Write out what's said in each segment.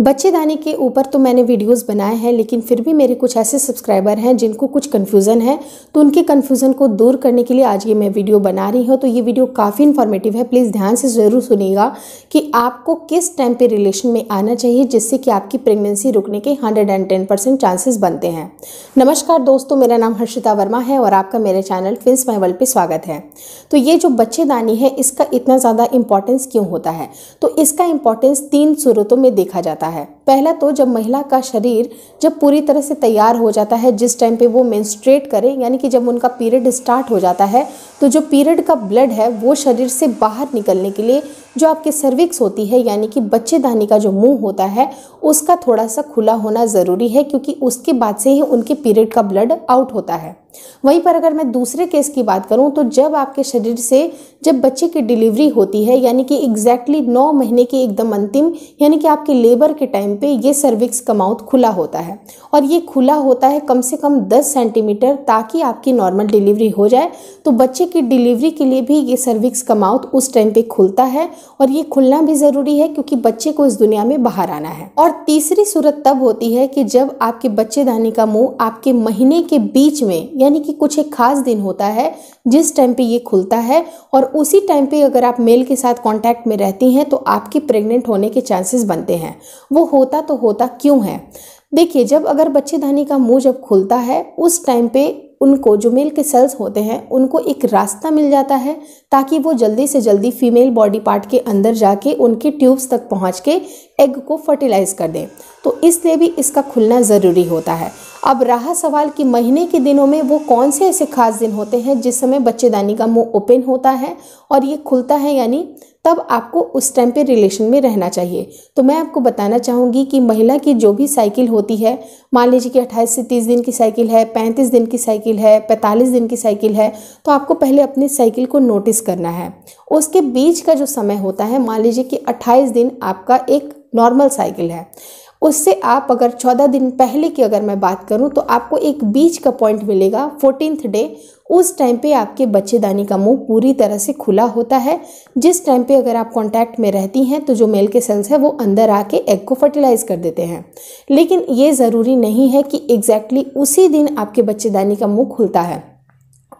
बच्चेदानी के ऊपर तो मैंने वीडियोस बनाए हैं लेकिन फिर भी मेरे कुछ ऐसे सब्सक्राइबर हैं जिनको कुछ कन्फ्यूज़न है तो उनके कन्फ्यूज़न को दूर करने के लिए आज ये मैं वीडियो बना रही हूँ तो ये वीडियो काफ़ी इन्फॉर्मेटिव है प्लीज़ ध्यान से ज़रूर सुनिएगा कि आपको किस टाइम पे रिलेशन में आना चाहिए जिससे कि आपकी प्रेगनेंसी रुकने के हंड्रेड चांसेस बनते हैं नमस्कार दोस्तों मेरा नाम हर्षिता वर्मा है और आपका मेरे चैनल फिल्स महवल पर स्वागत है तो ये जो बच्चेदानी है इसका इतना ज़्यादा इंपॉर्टेंस क्यों होता है तो इसका इंपॉर्टेंस तीन सूरतों में देखा देखा जाता है पहला तो जब महिला का शरीर जब पूरी तरह से तैयार हो जाता है जिस टाइम पे वो मेंस्ट्रेट करें यानी कि जब उनका पीरियड स्टार्ट हो जाता है तो जो पीरियड का ब्लड है वो शरीर से बाहर निकलने के लिए जो आपके सर्विक्स होती है यानी कि बच्चेदानी का जो मुंह होता है उसका थोड़ा सा खुला होना ज़रूरी है क्योंकि उसके बाद से ही उनके पीरियड का ब्लड आउट होता है वहीं पर अगर मैं दूसरे केस की बात करूं तो जब आपके शरीर से जब बच्चे की डिलीवरी होती है यानी कि एग्जैक्टली नौ महीने के एकदम अंतिम यानी कि आपके लेबर के टाइम टाइम पे ये सर्विक्स का माउथ खुला होता है और ये खुला होता है कम से कम 10 सेंटीमीटर ताकि आपकी नॉर्मल डिलीवरी हो जाए तो बच्चे की डिलीवरी के लिए भी ये सर्विक्स का माउथ उस टाइम पे खुलता है और ये खुलना भी ज़रूरी है क्योंकि बच्चे को इस दुनिया में बाहर आना है और तीसरी सूरत तब होती है कि जब आपके बच्चेदानी का मुँह आपके महीने के बीच में यानी कि कुछ एक खास दिन होता है जिस टाइम पर ये खुलता है और उसी टाइम पर अगर आप मेल के साथ कॉन्टैक्ट में रहती हैं तो आपकी प्रेगनेंट होने के चांसेस बनते हैं वो हो होता तो होता क्यों है देखिए जब अगर बच्चेदानी का मुंह जब खुलता है उस टाइम पे उनको जो मेल के सेल्स होते हैं उनको एक रास्ता मिल जाता है ताकि वो जल्दी से जल्दी फीमेल बॉडी पार्ट के अंदर जाके उनके ट्यूब्स तक पहुंच के एग को फर्टिलाइज कर दें तो इसलिए भी इसका खुलना ज़रूरी होता है अब रहा सवाल कि महीने के दिनों में वो कौन से ऐसे खास दिन होते हैं जिस समय बच्चेदानी का मुंह ओपन होता है और ये खुलता है यानी तब आपको उस टाइम पे रिलेशन में रहना चाहिए तो मैं आपको बताना चाहूँगी कि महिला की जो भी साइकिल होती है मान लीजिए कि 28 से 30 दिन की साइकिल है 35 दिन की साइकिल है 45 दिन की साइकिल है तो आपको पहले अपनी साइकिल को नोटिस करना है उसके बीच का जो समय होता है मान लीजिए कि 28 दिन आपका एक नॉर्मल साइकिल है उससे आप अगर चौदह दिन पहले की अगर मैं बात करूं तो आपको एक बीच का पॉइंट मिलेगा फोर्टीनथ डे उस टाइम पे आपके बच्चेदानी का मुंह पूरी तरह से खुला होता है जिस टाइम पे अगर आप कांटेक्ट में रहती हैं तो जो मेल के सेल्स हैं वो अंदर आके एग को फर्टिलाइज कर देते हैं लेकिन ये ज़रूरी नहीं है कि एग्जैक्टली exactly उसी दिन आपके बच्चेदानी का मुँह खुलता है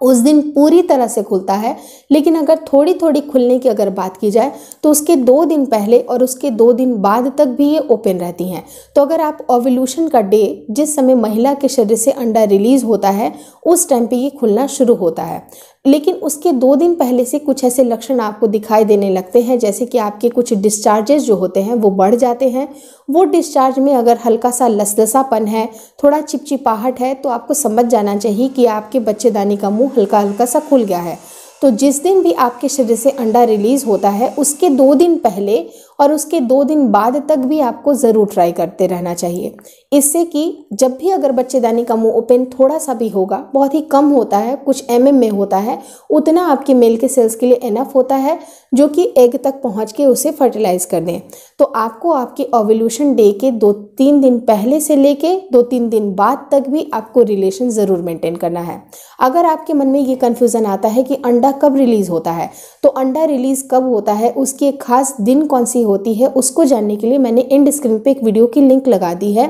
उस दिन पूरी तरह से खुलता है लेकिन अगर थोड़ी थोड़ी खुलने की अगर बात की जाए तो उसके दो दिन पहले और उसके दो दिन बाद तक भी ये ओपन रहती हैं तो अगर आप ओवल्यूशन का डे जिस समय महिला के शरीर से अंडा रिलीज होता है उस टाइम पे ये खुलना शुरू होता है लेकिन उसके दो दिन पहले से कुछ ऐसे लक्षण आपको दिखाई देने लगते हैं जैसे कि आपके कुछ डिस्चार्जेस जो होते हैं वो बढ़ जाते हैं वो डिस्चार्ज में अगर हल्का सा लसलसापन है थोड़ा चिपचिपाहट है तो आपको समझ जाना चाहिए कि आपके बच्चेदानी का मुंह हल्का हल्का सा खुल गया है तो जिस दिन भी आपके शरीर से अंडा रिलीज़ होता है उसके दो दिन पहले और उसके दो दिन बाद तक भी आपको ज़रूर ट्राई करते रहना चाहिए इससे कि जब भी अगर बच्चेदानी का मुंह ओपन थोड़ा सा भी होगा बहुत ही कम होता है कुछ एम mm में होता है उतना आपके मेल के सेल्स के लिए एनफ होता है जो कि एग तक पहुंच के उसे फर्टिलाइज़ कर दें तो आपको आपके ओवल्यूशन डे के दो तीन दिन पहले से लेके दो तीन दिन बाद तक भी आपको रिलेशन ज़रूर मेंटेन करना है अगर आपके मन में ये कन्फ्यूज़न आता है कि अंडा कब रिलीज़ होता है तो अंडा रिलीज़ कब होता है उसकी एक खास दिन कौन सी होती है उसको जानने के लिए मैंने एंड स्क्रीन पे एक वीडियो की लिंक लगा दी है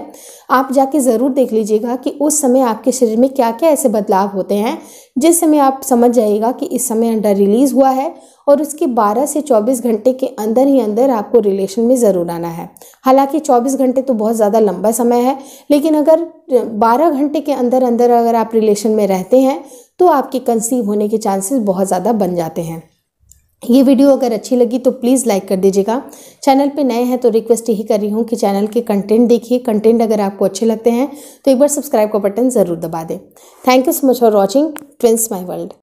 आप जाके ज़रूर देख लीजिएगा कि उस समय आपके शरीर में क्या क्या ऐसे बदलाव होते हैं जिस समय आप समझ जाइएगा कि इस समय अंडा रिलीज़ हुआ है और उसके 12 से 24 घंटे के अंदर ही अंदर आपको रिलेशन में ज़रूर आना है हालांकि 24 घंटे तो बहुत ज़्यादा लंबा समय है लेकिन अगर 12 घंटे के अंदर अंदर अगर आप रिलेशन में रहते हैं तो आपके कंसीव होने के चांसेस बहुत ज़्यादा बन जाते हैं ये वीडियो अगर अच्छी लगी तो प्लीज़ लाइक कर दीजिएगा चैनल पे नए हैं तो रिक्वेस्ट यही कर रही हूँ कि चैनल के कंटेंट देखिए कंटेंट अगर आपको अच्छे लगते हैं तो एक बार सब्सक्राइब का बटन ज़रूर दबा दें thank you so much for watching twins my world